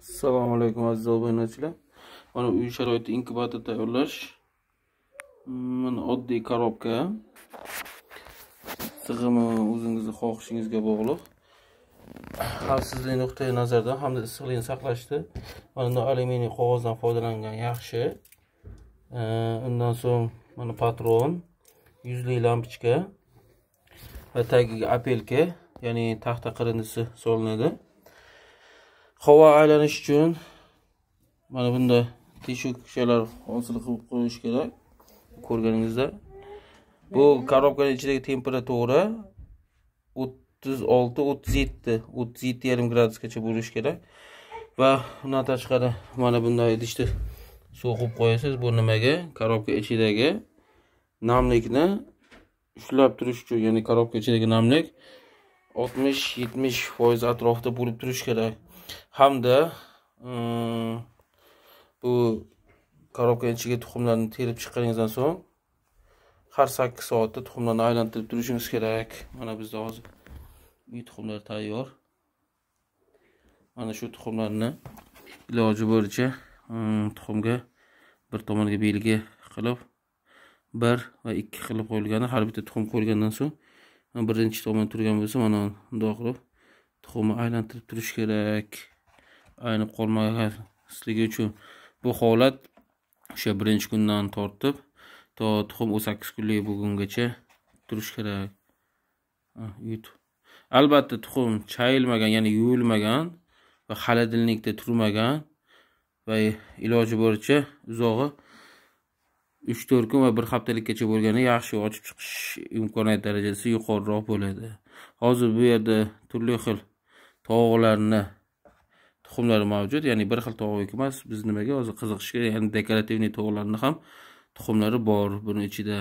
assalomu alaykum aziz obunachilar mana uy sharoiti inkubator tayyorlash mana oddiy korobka sig'imi o'zingizni xohishingizga bog'liq xavfsizlik nuqtai nazardan hamda issiqlikni saqlashda mana alyuminiy qog'ozdan foydalangan yaxshi undan so'ng mana patron yuzli lampochka va tagiga apelka ya'ni taxta qirindisi solinadi havo aylanish uchun mana bunda teshik shishalar hosil qilib qo'yish kerak ko'rganingizda bu korobkani ichidagi temperatura o'ttiz olti o'ttiz yetti o'ttiz yetti yarim gradusgacha bo'lishi kerak va undan tashqari mana bunday idishni suv qo'yib qo'yasiz bu nimaga korobka ichidagi namlikni ushlab turish uchun ya'ni korobka ichidagi namlik 60 70 foiz atrofida bo'lib turishi kerak hamda mm, bu korobkani ichiga tuxumlarni terib chiqqaningizdan so'ng har sakkiz soatda tuxumlarni aylantirib turishingiz kerak mana bizda hozir uy tuxumlari tayyor mana shu tuxumlarni iloji bo'yicha mm, tuxumga bir tomonga belgi qilib bir va ikki qilib qo'yilgani har bitta tuxum qo'yilgandan so'ng birinchi tomon turgan bo'lsa mana bundoq qilib tuxumni aylantirib turish kerak aynib qolmasligi uchun bu holat o'sha birinchi kundan tortib to tuxum o'n sakkiz kunlik bo'lgungacha turish kerak albatta tuxum chayilmagan ya'ni yuvilmagan va xaladilnikda turmagan va iloji boricha uzog'i uch to'rt kun va bir haftalikgacha bo'lgani yaxshi ochib chiqish imkoniyati darajasi yuqoriroq bo'ladi hozir bu yerda turli xil tovuqlarni tuxumlari mavjud ya'ni bir xil tovuq emas biz nimaga hozir qiziqishga ya'ni dekorativniy tovuqlarni ham tuxumlari bor buni ichida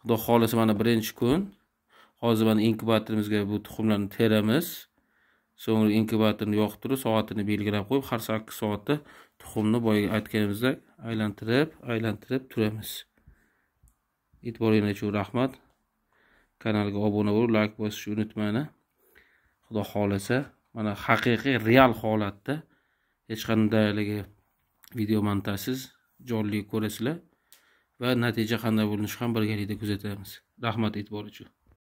xudo xohlasa mana birinchi kun hozir mana inkubatorimizga bu tuxumlarni teramiz so'ngra inkubatorni yoqtirib turib soatini belgilab qo'yib har sakkiz soatda tuxumni boyagi aytganimizdek aylantirib aylantirib turamiz e'tiboringiz uchun rahmat kanalga obuna bo'lib layk bosishni unutmanglar xudo xohlasa mana haqiqiy real holatda hech qanday haligi video montajsiz jonli ko'rasizlar va natija qanday bo'linishini ham birgalikda kuzatamiz rahmat e'tibor uchun